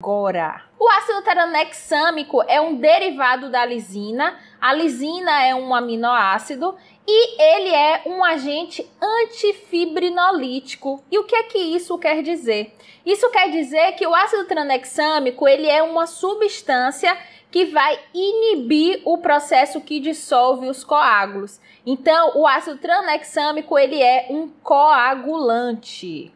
agora. O ácido teranexâmico é um derivado da lisina. A lisina é um aminoácido e ele é um agente antifibrinolítico. E o que é que isso quer dizer? Isso quer dizer que o ácido tranexâmico ele é uma substância que vai inibir o processo que dissolve os coágulos. Então, o ácido tranexâmico, ele é um coagulante.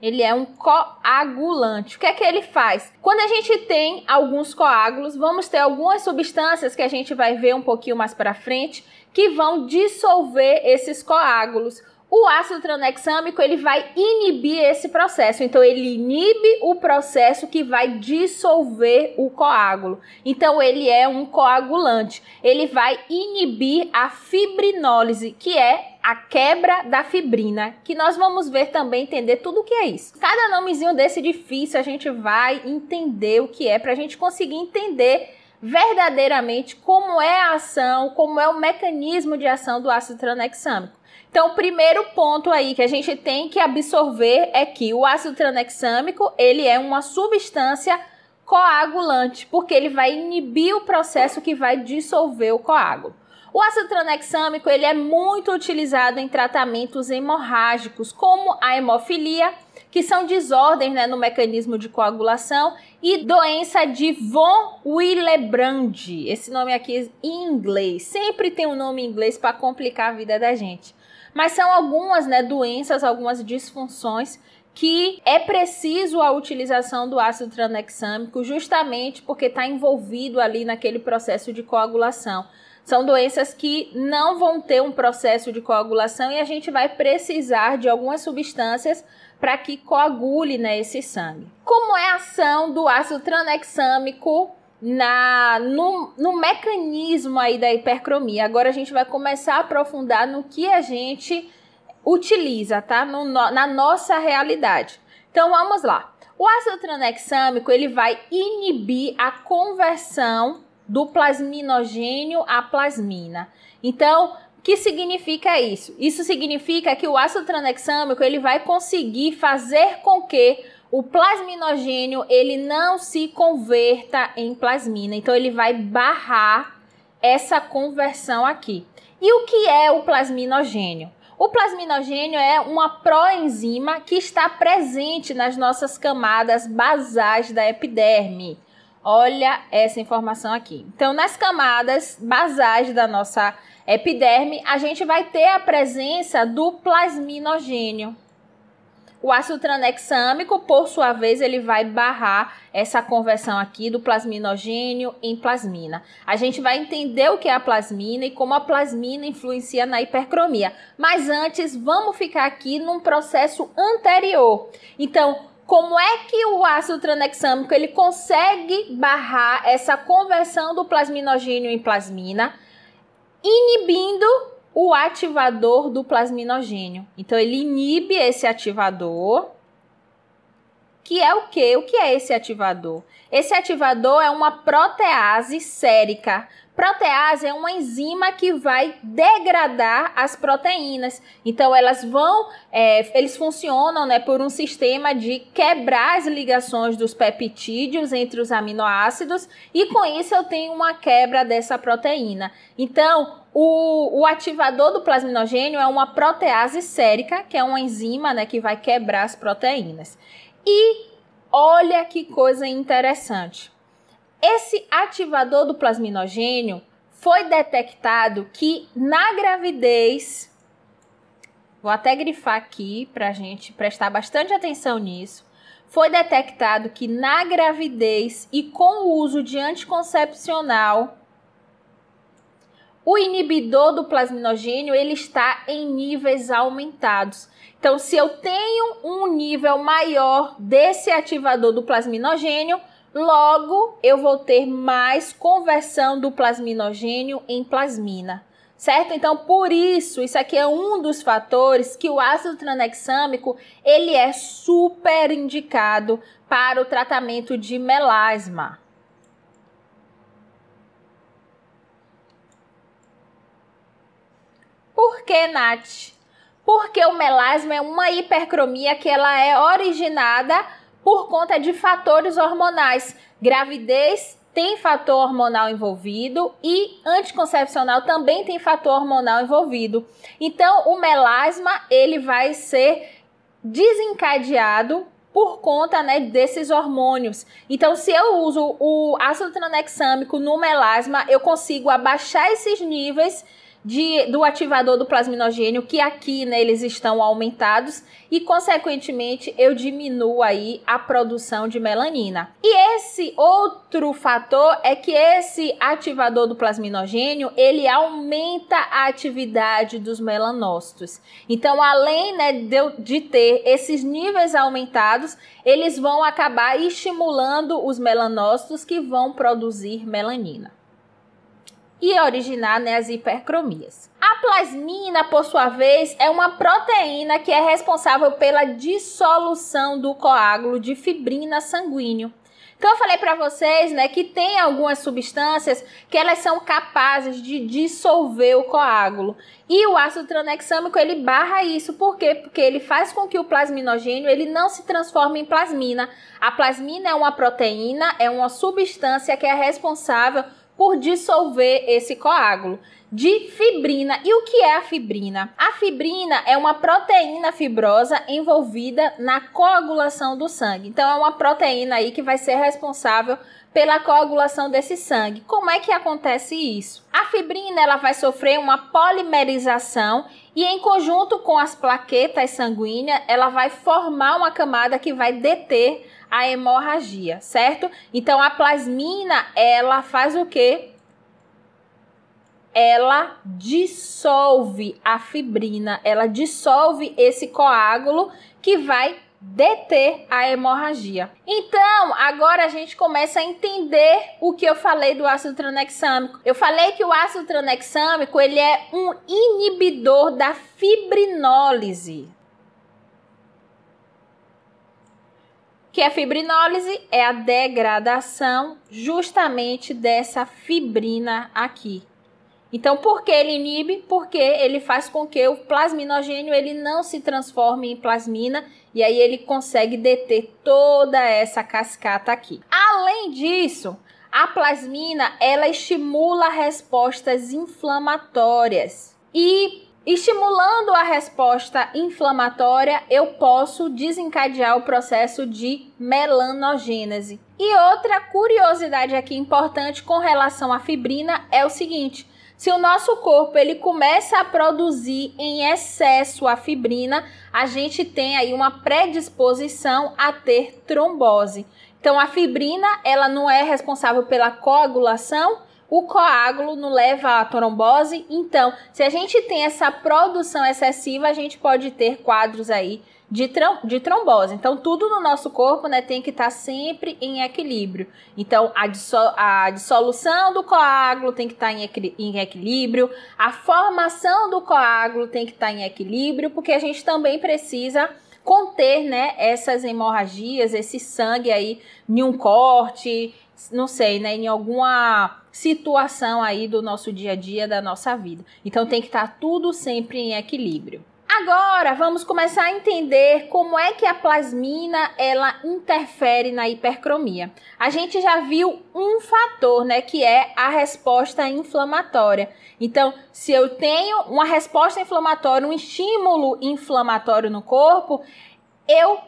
Ele é um coagulante. O que é que ele faz? Quando a gente tem alguns coágulos, vamos ter algumas substâncias que a gente vai ver um pouquinho mais para frente que vão dissolver esses coágulos. O ácido tranexâmico ele vai inibir esse processo, então ele inibe o processo que vai dissolver o coágulo. Então ele é um coagulante. Ele vai inibir a fibrinólise, que é a quebra da fibrina, que nós vamos ver também entender tudo o que é isso. Cada nomezinho desse difícil a gente vai entender o que é para a gente conseguir entender verdadeiramente como é a ação, como é o mecanismo de ação do ácido tranexâmico. Então, o primeiro ponto aí que a gente tem que absorver é que o ácido tranexâmico, ele é uma substância coagulante, porque ele vai inibir o processo que vai dissolver o coágulo. O ácido tranexâmico, ele é muito utilizado em tratamentos hemorrágicos, como a hemofilia, que são desordens né, no mecanismo de coagulação, e doença de von Willebrand. Esse nome aqui em inglês. Sempre tem um nome em inglês para complicar a vida da gente. Mas são algumas né, doenças, algumas disfunções que é preciso a utilização do ácido tranexâmico justamente porque está envolvido ali naquele processo de coagulação. São doenças que não vão ter um processo de coagulação e a gente vai precisar de algumas substâncias para que coagule né, esse sangue. Como é a ação do ácido tranexâmico na no, no mecanismo aí da hipercromia. Agora a gente vai começar a aprofundar no que a gente utiliza, tá? No, no, na nossa realidade. Então vamos lá. O ácido tranexâmico ele vai inibir a conversão do plasminogênio à plasmina. Então, o que significa isso? Isso significa que o ácido tranexâmico ele vai conseguir fazer com que o plasminogênio ele não se converta em plasmina, então ele vai barrar essa conversão aqui. E o que é o plasminogênio? O plasminogênio é uma proenzima que está presente nas nossas camadas basais da epiderme. Olha essa informação aqui. Então, nas camadas basais da nossa epiderme, a gente vai ter a presença do plasminogênio. O ácido tranexâmico, por sua vez, ele vai barrar essa conversão aqui do plasminogênio em plasmina. A gente vai entender o que é a plasmina e como a plasmina influencia na hipercromia. Mas antes, vamos ficar aqui num processo anterior. Então, como é que o ácido tranexâmico ele consegue barrar essa conversão do plasminogênio em plasmina, inibindo o ativador do plasminogênio. Então ele inibe esse ativador, que é o que? O que é esse ativador? Esse ativador é uma protease sérica. Protease é uma enzima que vai degradar as proteínas. Então, elas vão, é, eles funcionam né, por um sistema de quebrar as ligações dos peptídeos entre os aminoácidos e com isso eu tenho uma quebra dessa proteína. Então, o, o, ativador do plasminogênio é uma protease sérica, que é uma enzima né, que vai quebrar as proteínas. E olha que coisa interessante. Esse ativador do plasminogênio foi detectado que na gravidez, vou até grifar aqui para a gente prestar bastante atenção nisso, foi detectado que na gravidez e com o uso de anticoncepcional, o inibidor do plasminogênio ele está em níveis aumentados. Então, se eu tenho um nível maior desse ativador do plasminogênio, Logo, eu vou ter mais conversão do plasminogênio em plasmina. Certo? Então, por isso, isso aqui é um dos fatores que o ácido tranexâmico, ele é super indicado para o tratamento de melasma. Por que, Nath? Porque o melasma é uma hipercromia que ela é originada por conta de fatores hormonais. Gravidez tem fator hormonal envolvido e anticoncepcional também tem fator hormonal envolvido. Então, o melasma ele vai ser desencadeado por conta né, desses hormônios. Então, se eu uso o ácido tranexâmico no melasma, eu consigo abaixar esses níveis de, do ativador do plasminogênio, que aqui né, eles estão aumentados, e consequentemente eu diminuo aí a produção de melanina. E esse outro fator é que esse ativador do plasminogênio, ele aumenta a atividade dos melanócitos. Então, além né, de, de ter esses níveis aumentados, eles vão acabar estimulando os melanócitos que vão produzir melanina e originar né, as hipercromias. A plasmina, por sua vez, é uma proteína que é responsável pela dissolução do coágulo de fibrina sanguíneo. Então eu falei para vocês, né, que tem algumas substâncias que elas são capazes de dissolver o coágulo. E o ácido tranexâmico ele barra isso, por quê? Porque ele faz com que o plasminogênio ele não se transforme em plasmina. A plasmina é uma proteína, é uma substância que é responsável por dissolver esse coágulo de fibrina. E o que é a fibrina? A fibrina é uma proteína fibrosa envolvida na coagulação do sangue. Então é uma proteína aí que vai ser responsável pela coagulação desse sangue. Como é que acontece isso? A fibrina ela vai sofrer uma polimerização e em conjunto com as plaquetas sanguíneas, ela vai formar uma camada que vai deter a hemorragia, certo? Então a plasmina, ela faz o quê? Ela dissolve a fibrina, ela dissolve esse coágulo que vai deter a hemorragia. Então, agora a gente começa a entender o que eu falei do ácido tranexâmico. Eu falei que o ácido tranexâmico, ele é um inibidor da fibrinólise, que é a fibrinólise é a degradação justamente dessa fibrina aqui. Então, por que ele inibe? Porque ele faz com que o plasminogênio ele não se transforme em plasmina e aí ele consegue deter toda essa cascata aqui. Além disso, a plasmina ela estimula respostas inflamatórias e Estimulando a resposta inflamatória, eu posso desencadear o processo de melanogênese. E outra curiosidade aqui importante com relação à fibrina é o seguinte: se o nosso corpo ele começa a produzir em excesso a fibrina, a gente tem aí uma predisposição a ter trombose. Então a fibrina, ela não é responsável pela coagulação, o coágulo não leva à trombose. Então, se a gente tem essa produção excessiva, a gente pode ter quadros aí de, de trombose. Então, tudo no nosso corpo né, tem que estar tá sempre em equilíbrio. Então, a, disso a dissolução do coágulo tem que estar tá em, equi em, equilíbrio, a formação do coágulo tem que estar tá em equilíbrio, porque a gente também precisa conter, né, essas hemorragias, esse sangue aí em um corte, não sei, né, em alguma situação aí do nosso dia a dia, da nossa vida. Então tem que estar tá tudo sempre em equilíbrio. Agora vamos começar a entender como é que a plasmina ela interfere na hipercromia. A gente já viu um fator, né, que é a resposta inflamatória. Então, se eu tenho uma resposta inflamatória, um estímulo inflamatório no corpo, eu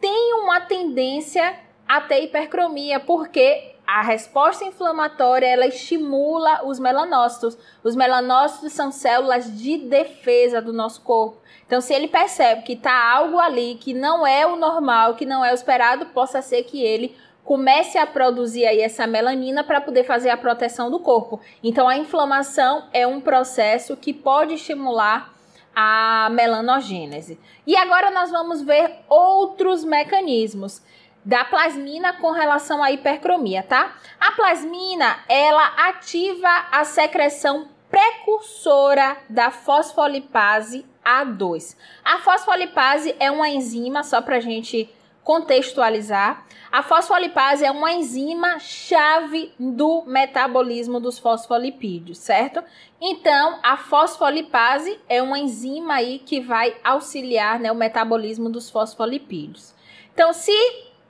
tenho uma tendência a ter hipercromia, porque a resposta inflamatória ela estimula os melanócitos. Os melanócitos são células de defesa do nosso corpo. Então, se ele percebe que está algo ali que não é o normal, que não é o esperado, possa ser que ele comece a produzir aí essa melanina para poder fazer a proteção do corpo. Então, a inflamação é um processo que pode estimular a melanogênese. E agora nós vamos ver outros mecanismos da plasmina com relação à hipercromia, tá? A plasmina, ela ativa a secreção precursora da fosfolipase A2. A fosfolipase é uma enzima, só para gente contextualizar, a fosfolipase é uma enzima chave do metabolismo dos fosfolipídios, certo? Então, a fosfolipase é uma enzima aí que vai auxiliar né, o metabolismo dos fosfolipídios. Então, se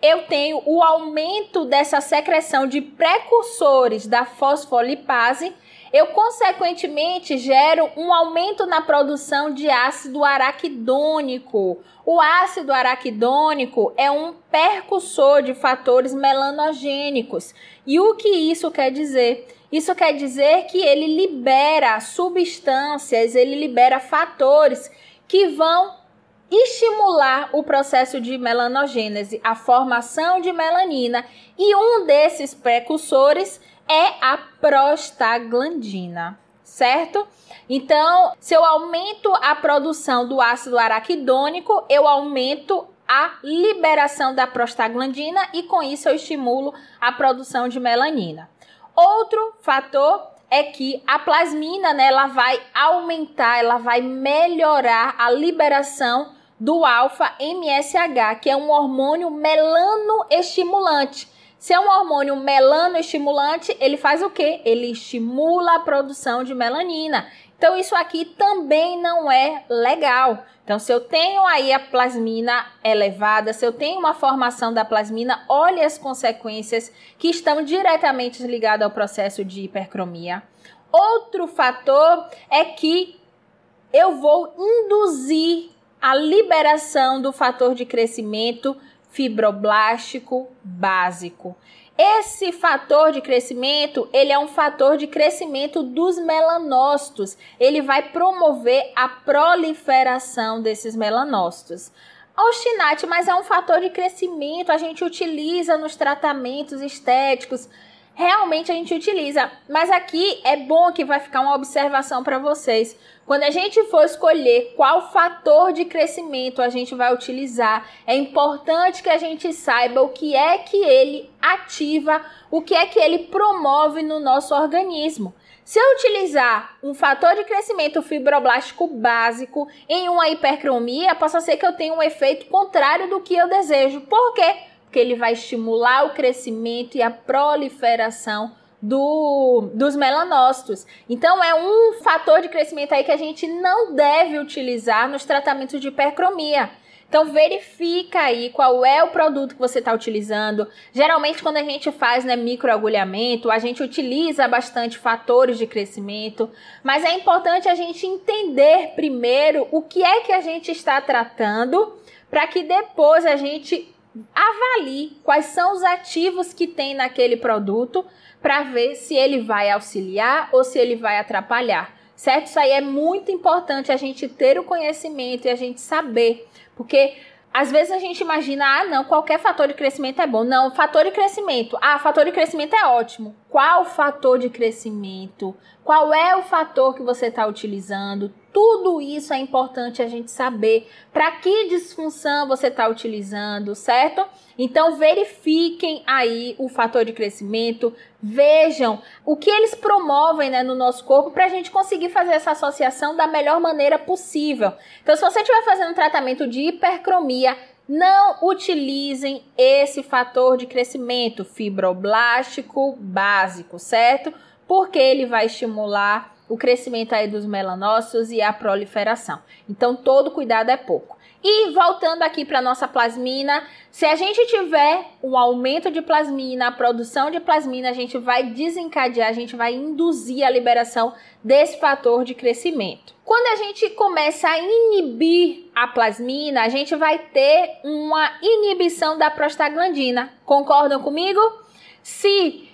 eu tenho o aumento dessa secreção de precursores da fosfolipase, eu consequentemente gero um aumento na produção de ácido araquidônico. O ácido araquidônico é um percussor de fatores melanogênicos. E o que isso quer dizer? Isso quer dizer que ele libera substâncias, ele libera fatores que vão estimular o processo de melanogênese, a formação de melanina, e um desses precursores é a prostaglandina, certo? Então, se eu aumento a produção do ácido araquidônico, eu aumento a liberação da prostaglandina e com isso eu estimulo a produção de melanina. Outro fator é que a plasmina, né, ela vai aumentar, ela vai melhorar a liberação do alfa-MSH, que é um hormônio melanoestimulante. Se é um hormônio melanoestimulante, ele faz o quê? Ele estimula a produção de melanina. Então, isso aqui também não é legal. Então, se eu tenho aí a plasmina elevada, se eu tenho uma formação da plasmina, olhe as consequências que estão diretamente ligadas ao processo de hipercromia. Outro fator é que eu vou induzir a liberação do fator de crescimento fibroblástico básico. Esse fator de crescimento, ele é um fator de crescimento dos melanócitos. Ele vai promover a proliferação desses melanócitos. Oxinate, mas é um fator de crescimento, a gente utiliza nos tratamentos estéticos realmente a gente utiliza. Mas aqui é bom que vai ficar uma observação para vocês. Quando a gente for escolher qual fator de crescimento a gente vai utilizar, é importante que a gente saiba o que é que ele ativa, o que é que ele promove no nosso organismo. Se eu utilizar um fator de crescimento fibroblástico básico em uma hipercromia, possa ser que eu tenha um efeito contrário do que eu desejo. Por quê? porque ele vai estimular o crescimento e a proliferação do, dos melanócitos. Então, é um fator de crescimento aí que a gente não deve utilizar nos tratamentos de hipercromia. Então verifica aí qual é o produto que você está utilizando. Geralmente quando a gente faz né, microagulhamento, a gente utiliza bastante fatores de crescimento, mas é importante a gente entender primeiro o que é que a gente está tratando para que depois a gente avalie quais são os ativos que tem naquele produto para ver se ele vai auxiliar ou se ele vai atrapalhar. Certo? Isso aí é muito importante a gente ter o conhecimento e a gente saber, porque às vezes a gente imagina, ah, não, qualquer fator de crescimento é bom. Não, fator de crescimento. Ah, fator de crescimento é ótimo. Qual fator de crescimento qual é o fator que você está utilizando. Tudo isso é importante a gente saber para que disfunção você está utilizando, certo? Então verifiquem aí o fator de crescimento, vejam o que eles promovem né, no nosso corpo para a gente conseguir fazer essa associação da melhor maneira possível. Então, se você estiver fazendo um tratamento de hipercromia, não utilizem esse fator de crescimento fibroblástico básico, certo? porque ele vai estimular o crescimento aí dos melanócitos e a proliferação. Então, todo cuidado é pouco. E voltando aqui para nossa plasmina, se a gente tiver um aumento de plasmina, a produção de plasmina, a gente vai desencadear, a gente vai induzir a liberação desse fator de crescimento. Quando a gente começa a inibir a plasmina, a gente vai ter uma inibição da prostaglandina. Concordam comigo? Se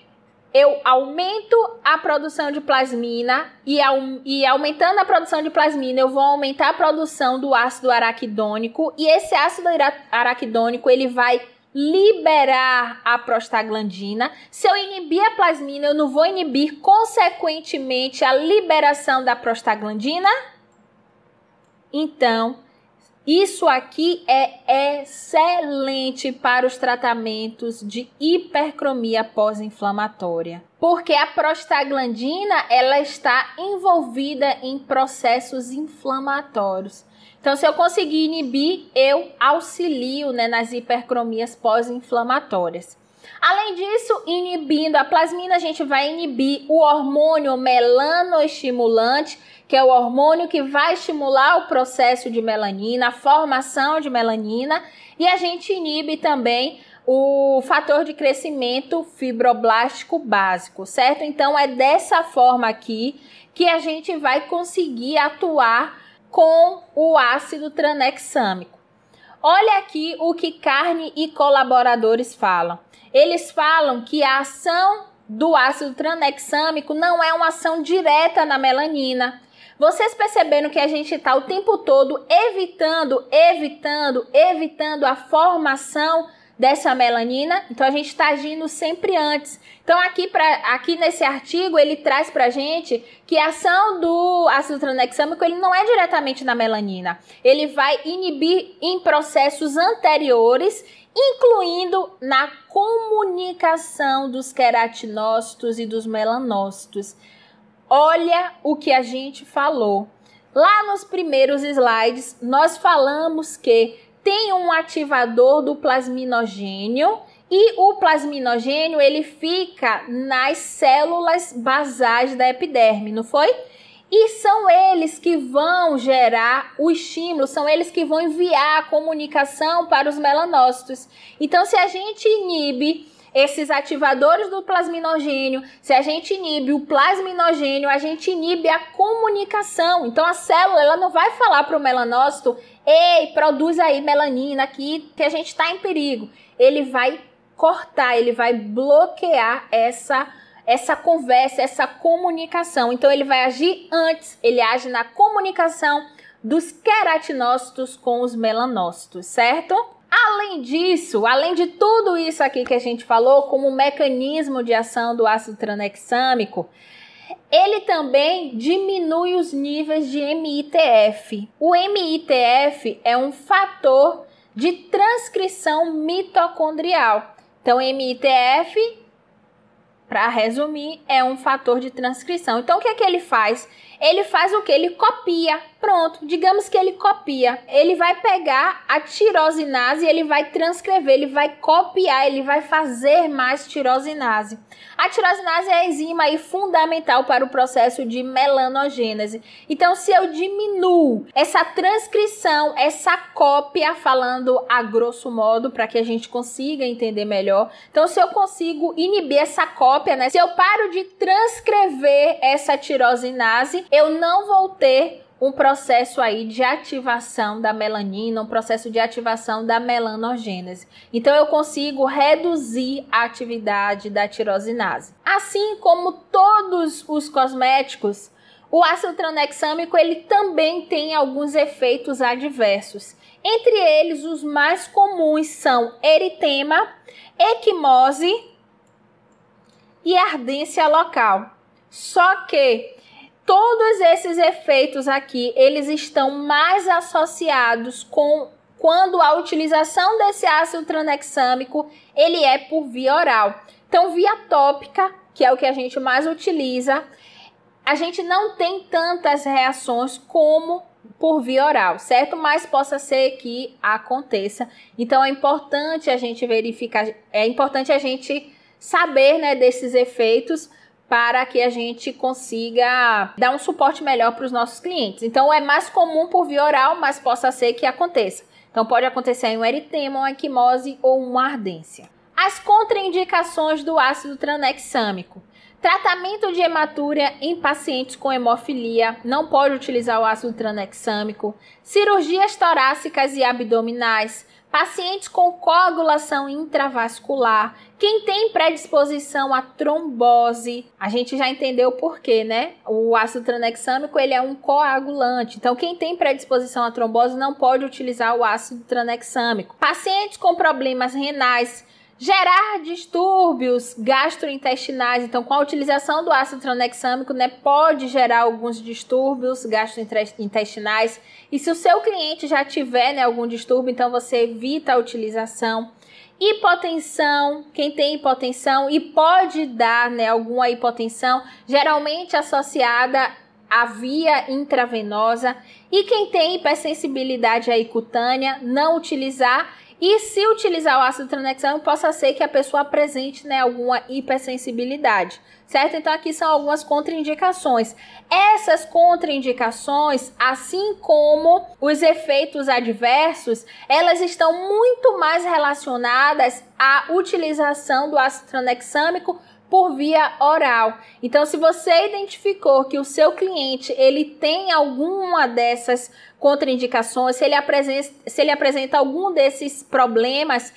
eu aumento a produção de plasmina e, e aumentando a produção de plasmina, eu vou aumentar a produção do ácido araquidônico e esse ácido araquidônico ele vai liberar a prostaglandina. Se eu inibir a plasmina, eu não vou inibir consequentemente a liberação da prostaglandina? Então, isso aqui é excelente para os tratamentos de hipercromia pós-inflamatória, porque a prostaglandina ela está envolvida em processos inflamatórios. Então, se eu conseguir inibir, eu auxilio né, nas hipercromias pós-inflamatórias. Além disso, inibindo a plasmina, a gente vai inibir o hormônio melanoestimulante que é o hormônio que vai estimular o processo de melanina, a formação de melanina, e a gente inibe também o fator de crescimento fibroblástico básico, certo? Então é dessa forma aqui que a gente vai conseguir atuar com o ácido tranexâmico. Olha aqui o que Carne e colaboradores falam. Eles falam que a ação do ácido tranexâmico não é uma ação direta na melanina, vocês perceberam que a gente está o tempo todo evitando, evitando, evitando a formação dessa melanina, então a gente está agindo sempre antes. Então aqui, pra, aqui nesse artigo ele traz para gente que a ação do ácido tranexâmico ele não é diretamente na melanina, ele vai inibir em processos anteriores, incluindo na comunicação dos queratinócitos e dos melanócitos. Olha o que a gente falou. Lá nos primeiros slides, nós falamos que tem um ativador do plasminogênio e o plasminogênio ele fica nas células basais da epiderme, não foi? E são eles que vão gerar o estímulo, são eles que vão enviar a comunicação para os melanócitos. Então, se a gente inibe esses ativadores do plasminogênio, se a gente inibe o plasminogênio, a gente inibe a comunicação. Então a célula ela não vai falar para o melanócito, ei, produz aí melanina aqui que a gente está em perigo. Ele vai cortar, ele vai bloquear essa essa conversa, essa comunicação. Então ele vai agir antes, ele age na comunicação dos queratinócitos com os melanócitos, certo? Além disso, além de tudo isso aqui que a gente falou, como mecanismo de ação do ácido tranexâmico, ele também diminui os níveis de MITF. O MITF é um fator de transcrição mitocondrial. Então, MITF para resumir, é um fator de transcrição. Então, o que é que ele faz? Ele faz o que? Ele copia. Pronto, digamos que ele copia. Ele vai pegar a tirosinase, ele vai transcrever, ele vai copiar, ele vai fazer mais tirosinase. A tirosinase é a enzima aí fundamental para o processo de melanogênese. Então, se eu diminuo essa transcrição, essa cópia, falando a grosso modo, para que a gente consiga entender melhor. Então, se eu consigo inibir essa cópia, cópia, né? Se eu paro de transcrever essa tirosinase, eu não vou ter um processo aí de ativação da melanina, um processo de ativação da melanogênese. Então eu consigo reduzir a atividade da tirosinase. Assim como todos os cosméticos, o ácido tranexâmico ele também tem alguns efeitos adversos. Entre eles, os mais comuns são eritema, equimose, e ardência local. Só que todos esses efeitos aqui, eles estão mais associados com quando a utilização desse ácido tranexâmico, ele é por via oral. Então, via tópica, que é o que a gente mais utiliza, a gente não tem tantas reações como por via oral, certo? Mas possa ser que aconteça. Então é importante a gente verificar, é importante a gente saber né, desses efeitos para que a gente consiga dar um suporte melhor para os nossos clientes. Então é mais comum por via oral, mas possa ser que aconteça. Então pode acontecer um eritema, uma equimose ou uma ardência. As contraindicações do ácido tranexâmico. Tratamento de hematúria em pacientes com hemofilia não pode utilizar o ácido tranexâmico. Cirurgias torácicas e abdominais pacientes com coagulação intravascular, quem tem predisposição à trombose. A gente já entendeu por quê, né? O ácido tranexâmico, ele é um coagulante. Então, quem tem predisposição à trombose não pode utilizar o ácido tranexâmico. Pacientes com problemas renais, gerar distúrbios gastrointestinais. Então, com a utilização do ácido tranexâmico, né, pode gerar alguns distúrbios gastrointestinais. E se o seu cliente já tiver né, algum distúrbio, então você evita a utilização. Hipotensão, quem tem hipotensão e pode dar né, alguma hipotensão, geralmente associada à via intravenosa e quem tem hipersensibilidade aí cutânea não utilizar e se utilizar o ácido tranexâmico possa ser que a pessoa apresente né, alguma hipersensibilidade, certo? Então, aqui são algumas contraindicações. Essas contraindicações, assim como os efeitos adversos, elas estão muito mais relacionadas à utilização do ácido tranexâmico por via oral. Então, se você identificou que o seu cliente ele tem alguma dessas contraindicações, se ele apresenta, se ele apresenta algum desses problemas,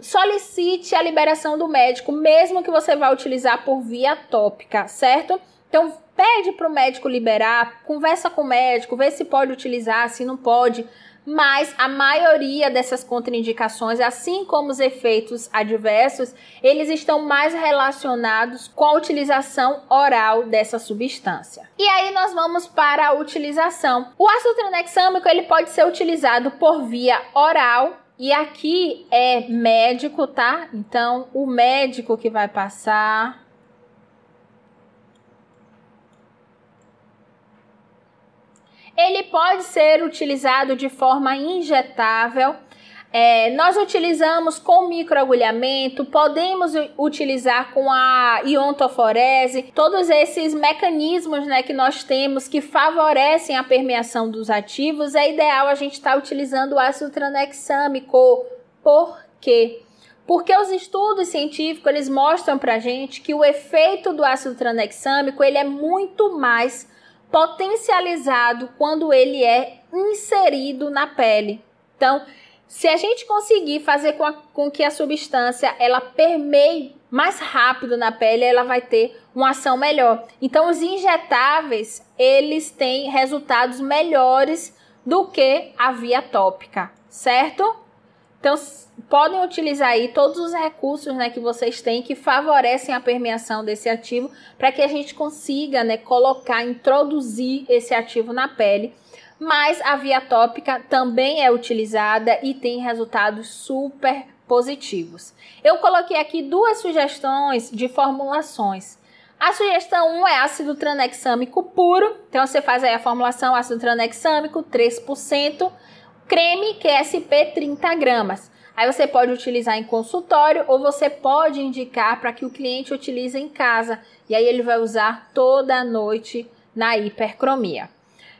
solicite a liberação do médico, mesmo que você vá utilizar por via tópica, certo? Então, pede para o médico liberar, conversa com o médico, vê se pode utilizar, se não pode mas a maioria dessas contraindicações, assim como os efeitos adversos, eles estão mais relacionados com a utilização oral dessa substância. E aí nós vamos para a utilização. O ácido tranexâmico ele pode ser utilizado por via oral e aqui é médico, tá? Então o médico que vai passar Ele pode ser utilizado de forma injetável. É, nós utilizamos com microagulhamento, podemos utilizar com a iontoforese, todos esses mecanismos né, que nós temos que favorecem a permeação dos ativos. É ideal a gente estar tá utilizando o ácido tranexâmico. Por quê? Porque os estudos científicos eles mostram para gente que o efeito do ácido tranexâmico ele é muito mais potencializado quando ele é inserido na pele. Então, se a gente conseguir fazer com, a, com que a substância ela permeie mais rápido na pele, ela vai ter uma ação melhor. Então, os injetáveis, eles têm resultados melhores do que a via tópica, certo? Então, podem utilizar aí todos os recursos né, que vocês têm que favorecem a permeação desse ativo para que a gente consiga né, colocar, introduzir esse ativo na pele. Mas a via tópica também é utilizada e tem resultados super positivos. Eu coloquei aqui duas sugestões de formulações. A sugestão 1 é ácido tranexâmico puro. Então você faz aí a formulação ácido tranexâmico 3% creme QSP é 30 gramas. Aí você pode utilizar em consultório ou você pode indicar para que o cliente utilize em casa. E aí ele vai usar toda a noite na hipercromia.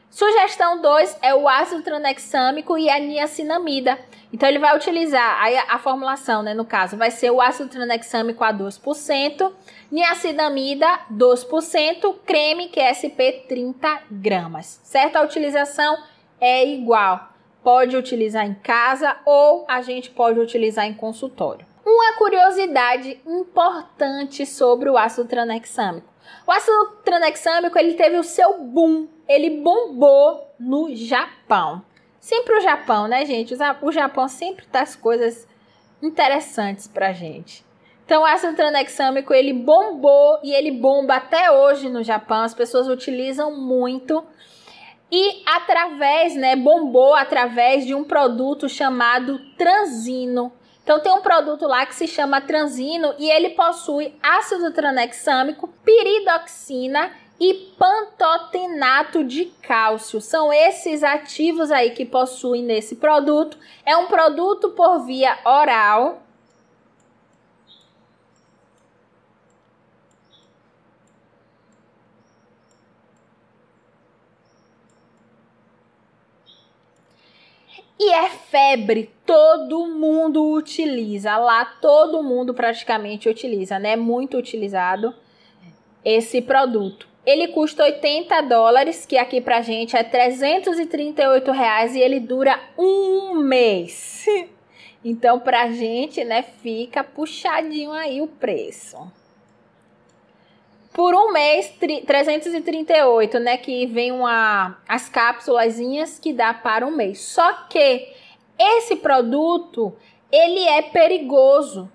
Sugestão 2 é o ácido tranexâmico e a niacinamida. Então ele vai utilizar a, a formulação, né, no caso, vai ser o ácido tranexâmico a 2%, niacinamida 2%, creme QSP é 30 gramas. Certo? A utilização é igual pode utilizar em casa ou a gente pode utilizar em consultório. Uma curiosidade importante sobre o ácido tranexâmico. O ácido tranexâmico ele teve o seu boom, ele bombou no Japão. Sempre o Japão, né, gente? O Japão sempre traz coisas interessantes pra gente. Então, o ácido tranexâmico ele bombou e ele bomba até hoje no Japão. As pessoas utilizam muito e através, né, bombou através de um produto chamado Transino. Então tem um produto lá que se chama Transino e ele possui ácido tranexâmico, piridoxina e pantotenato de cálcio. São esses ativos aí que possuem nesse produto. É um produto por via oral, E é febre, todo mundo utiliza. Lá todo mundo praticamente utiliza, né? Muito utilizado esse produto. Ele custa 80 dólares, que aqui pra gente é 338 reais e ele dura um mês. Então pra gente, né, fica puxadinho aí o preço por um mês, 338, né? Que vem uma, as cápsulazinhas que dá para um mês. Só que esse produto, ele é perigoso.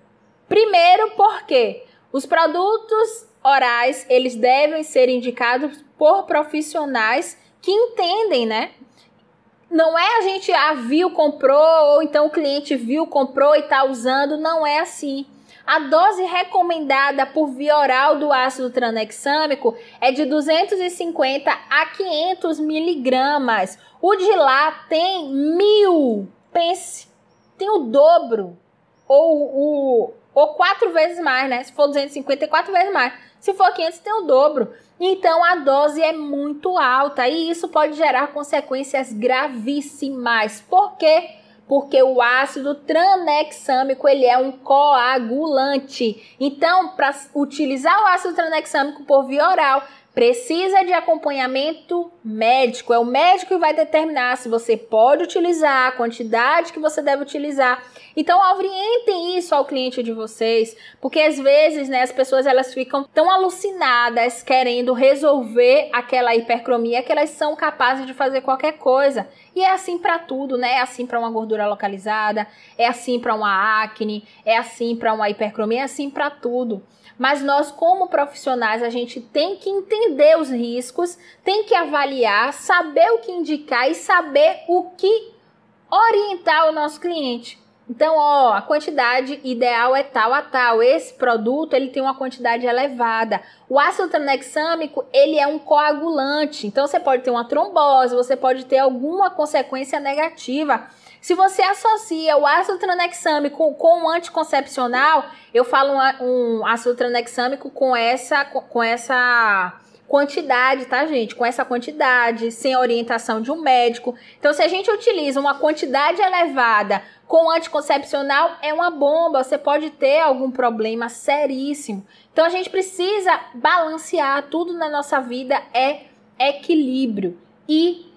Primeiro porque os produtos orais, eles devem ser indicados por profissionais que entendem, né? Não é a gente, ah, viu, comprou, ou então o cliente viu, comprou e tá usando, não é assim. A dose recomendada por via oral do ácido tranexâmico é de 250 a 500 miligramas. O de lá tem mil. Pense, tem o dobro. Ou, o, ou quatro vezes mais, né? Se for 250, é quatro vezes mais. Se for 500, tem o dobro. Então a dose é muito alta e isso pode gerar consequências gravíssimas. Por quê? porque o ácido tranexâmico ele é um coagulante. Então, para utilizar o ácido tranexâmico por via oral, Precisa de acompanhamento médico. É o médico que vai determinar se você pode utilizar, a quantidade que você deve utilizar. Então, orientem isso ao cliente de vocês, porque às vezes, né, as pessoas elas ficam tão alucinadas querendo resolver aquela hipercromia que elas são capazes de fazer qualquer coisa. E é assim para tudo, né? É assim para uma gordura localizada, é assim para uma acne, é assim para uma hipercromia, é assim para tudo mas nós como profissionais a gente tem que entender os riscos, tem que avaliar, saber o que indicar e saber o que orientar o nosso cliente. Então, ó, a quantidade ideal é tal a tal. Esse produto, ele tem uma quantidade elevada. O ácido tranexâmico, ele é um coagulante. Então, você pode ter uma trombose, você pode ter alguma consequência negativa. Se você associa o ácido tranexâmico com, o anticoncepcional, eu falo um, um ácido tranexâmico com essa, com essa quantidade, tá, gente? Com essa quantidade, sem orientação de um médico. Então, se a gente utiliza uma quantidade elevada com anticoncepcional, é uma bomba, você pode ter algum problema seríssimo. Então, a gente precisa balancear tudo na nossa vida é equilíbrio e,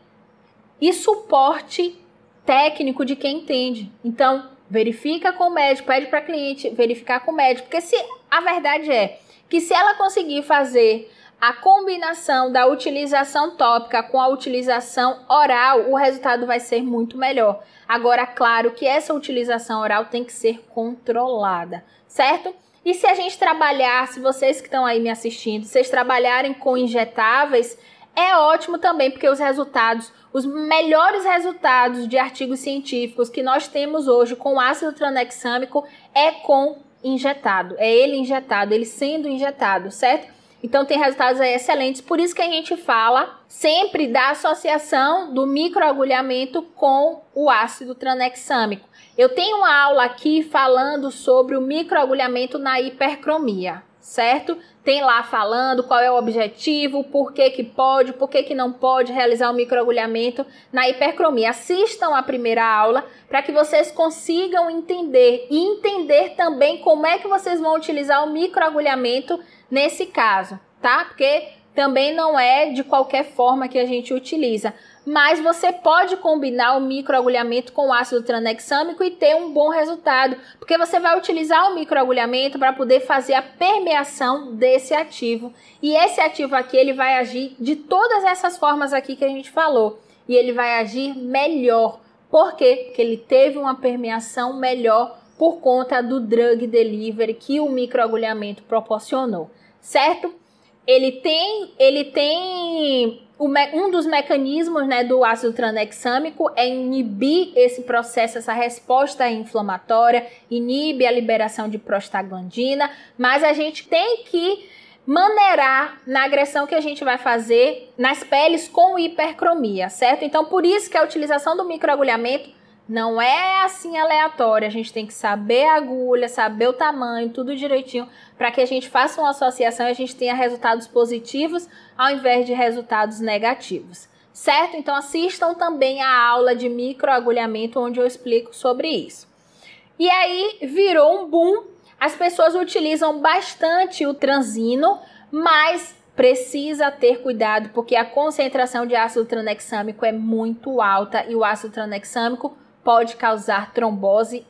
e suporte técnico de quem entende. Então, verifica com o médico, pede para cliente verificar com o médico, porque se a verdade é que se ela conseguir fazer a combinação da utilização tópica com a utilização oral, o resultado vai ser muito melhor. Agora, claro que essa utilização oral tem que ser controlada, certo? E se a gente trabalhar, se vocês que estão aí me assistindo, vocês trabalharem com injetáveis, é ótimo também porque os resultados, os melhores resultados de artigos científicos que nós temos hoje com ácido tranexâmico é com injetado, é ele injetado, ele sendo injetado, certo? Então tem resultados excelentes, por isso que a gente fala sempre da associação do microagulhamento com o ácido tranexâmico. Eu tenho uma aula aqui falando sobre o microagulhamento na hipercromia certo? Tem lá falando qual é o objetivo, por que que pode, por que que não pode realizar o microagulhamento na hipercromia. Assistam a primeira aula para que vocês consigam entender e entender também como é que vocês vão utilizar o microagulhamento nesse caso, tá? Porque também não é de qualquer forma que a gente utiliza mas você pode combinar o microagulhamento com o ácido tranexâmico e ter um bom resultado, porque você vai utilizar o microagulhamento para poder fazer a permeação desse ativo. E esse ativo aqui, ele vai agir de todas essas formas aqui que a gente falou, e ele vai agir melhor. Por quê? Porque ele teve uma permeação melhor por conta do drug delivery que o microagulhamento proporcionou, certo? ele tem, ele tem um dos mecanismos né, do ácido tranexâmico é inibir esse processo, essa resposta inflamatória, inibe a liberação de prostaglandina, mas a gente tem que maneirar na agressão que a gente vai fazer nas peles com hipercromia, certo? Então, por isso que a utilização do microagulhamento não é assim aleatório, a gente tem que saber a agulha, saber o tamanho, tudo direitinho, para que a gente faça uma associação e a gente tenha resultados positivos ao invés de resultados negativos. Certo? Então assistam também a aula de microagulhamento onde eu explico sobre isso. E aí virou um boom, as pessoas utilizam bastante o transino, mas precisa ter cuidado porque a concentração de ácido tranexâmico é muito alta e o ácido tranexâmico pode causar trombose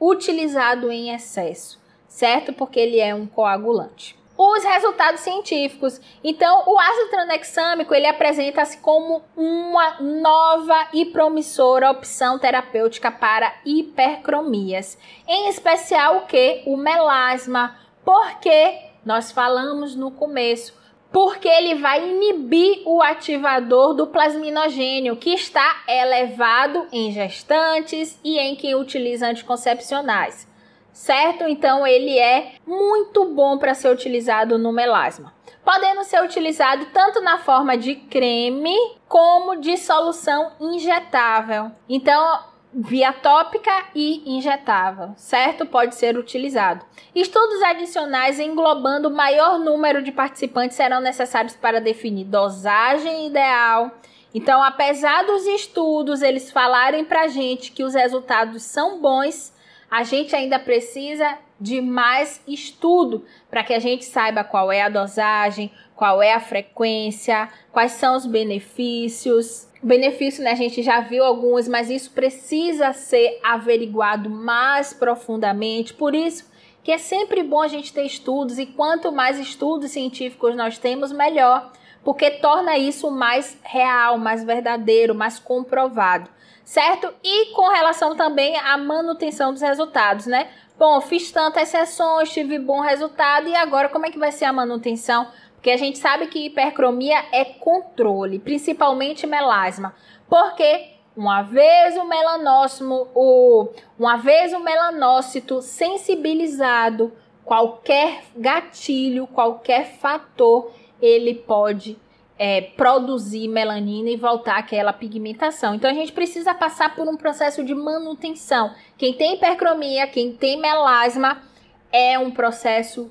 utilizado em excesso, certo? Porque ele é um coagulante. Os resultados científicos. Então, o ácido tranexâmico ele apresenta-se como uma nova e promissora opção terapêutica para hipercromias, em especial o que o melasma, porque nós falamos no começo porque ele vai inibir o ativador do plasminogênio, que está elevado em gestantes e em quem utiliza anticoncepcionais. Certo? Então ele é muito bom para ser utilizado no melasma, podendo ser utilizado tanto na forma de creme como de solução injetável. Então, via tópica e injetável, certo? Pode ser utilizado. Estudos adicionais englobando o maior número de participantes serão necessários para definir dosagem ideal. Então, apesar dos estudos eles falarem para gente que os resultados são bons, a gente ainda precisa de mais estudo para que a gente saiba qual é a dosagem, qual é a frequência, quais são os benefícios. O benefício, né, a gente já viu alguns, mas isso precisa ser averiguado mais profundamente. Por isso que é sempre bom a gente ter estudos e quanto mais estudos científicos nós temos, melhor, porque torna isso mais real, mais verdadeiro, mais comprovado certo? E com relação também à manutenção dos resultados, né? bom, fiz tantas sessões, tive bom resultado, e agora como é que vai ser a manutenção? Porque a gente sabe que hipercromia é controle, principalmente melasma. Porque uma vez o melanócimo, o, uma vez o melanócito sensibilizado, qualquer gatilho, qualquer fator, ele pode é, produzir melanina e voltar aquela pigmentação. Então a gente precisa passar por um processo de manutenção. Quem tem hipercromia, quem tem melasma, é um processo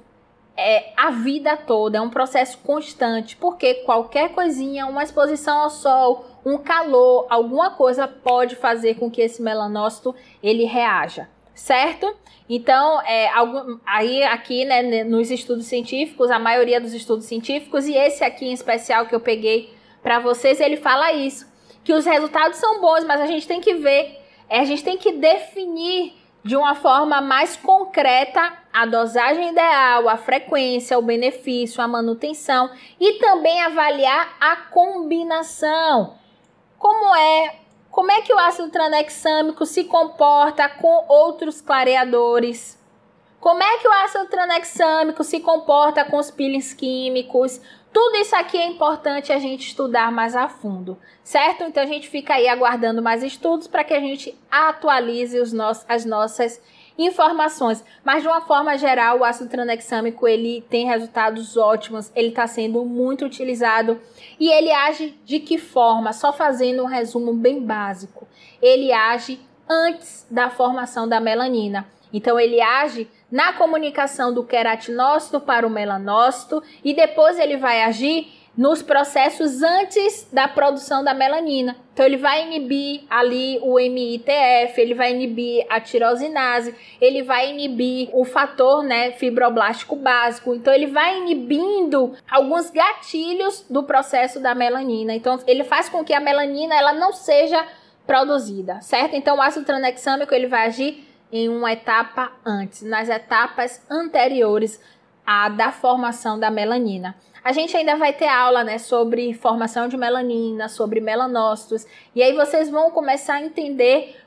é, a vida toda, é um processo constante, porque qualquer coisinha, uma exposição ao sol, um calor, alguma coisa pode fazer com que esse melanócito ele reaja certo? Então, é, algum, aí aqui, né, nos estudos científicos, a maioria dos estudos científicos, e esse aqui em especial que eu peguei para vocês, ele fala isso, que os resultados são bons, mas a gente tem que ver, é, a gente tem que definir de uma forma mais concreta a dosagem ideal, a frequência, o benefício, a manutenção e também avaliar a combinação. Como é como é que o ácido tranexâmico se comporta com outros clareadores? Como é que o ácido tranexâmico se comporta com os peelings químicos? Tudo isso aqui é importante a gente estudar mais a fundo, certo? Então a gente fica aí aguardando mais estudos para que a gente atualize os as nossas informações. Mas de uma forma geral, o ácido tranexâmico ele tem resultados ótimos, ele está sendo muito utilizado e ele age de que forma? Só fazendo um resumo bem básico. Ele age antes da formação da melanina. Então ele age na comunicação do queratinócito para o melanócito e depois ele vai agir nos processos antes da produção da melanina. Então ele vai inibir ali o MITF, ele vai inibir a tirosinase, ele vai inibir o fator, né, fibroblástico básico. Então ele vai inibindo alguns gatilhos do processo da melanina. Então ele faz com que a melanina ela não seja produzida, certo? Então o ácido tranexâmico ele vai agir em uma etapa antes, nas etapas anteriores à da formação da melanina. A gente ainda vai ter aula, né, sobre formação de melanina, sobre melanócitos, e aí vocês vão começar a entender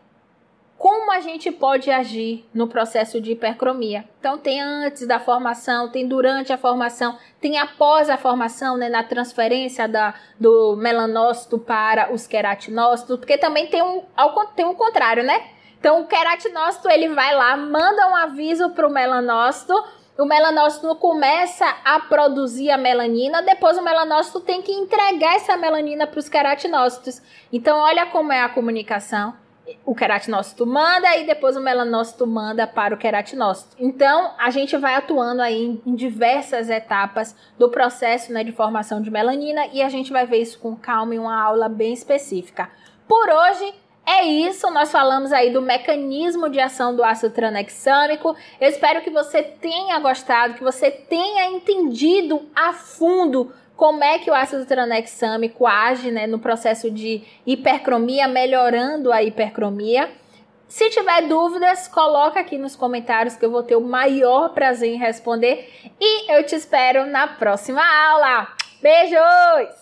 como a gente pode agir no processo de hipercromia. Então tem antes da formação, tem durante a formação, tem após a formação, né, na transferência da, do melanócito para os queratinócitos, porque também tem um, ao, tem um contrário, né? Então o queratinócito ele vai lá, manda um aviso para o melanócito o melanócito começa a produzir a melanina, depois o melanócito tem que entregar essa melanina para os queratinócitos. Então, olha como é a comunicação. O queratinócito manda e depois o melanócito manda para o queratinócito. Então, a gente vai atuando aí em diversas etapas do processo né, de formação de melanina e a gente vai ver isso com calma em uma aula bem específica. Por hoje, é isso, nós falamos aí do mecanismo de ação do ácido tranexâmico. Eu espero que você tenha gostado, que você tenha entendido a fundo como é que o ácido tranexâmico age né, no processo de hipercromia, melhorando a hipercromia. Se tiver dúvidas, coloca aqui nos comentários que eu vou ter o maior prazer em responder. E eu te espero na próxima aula. Beijos!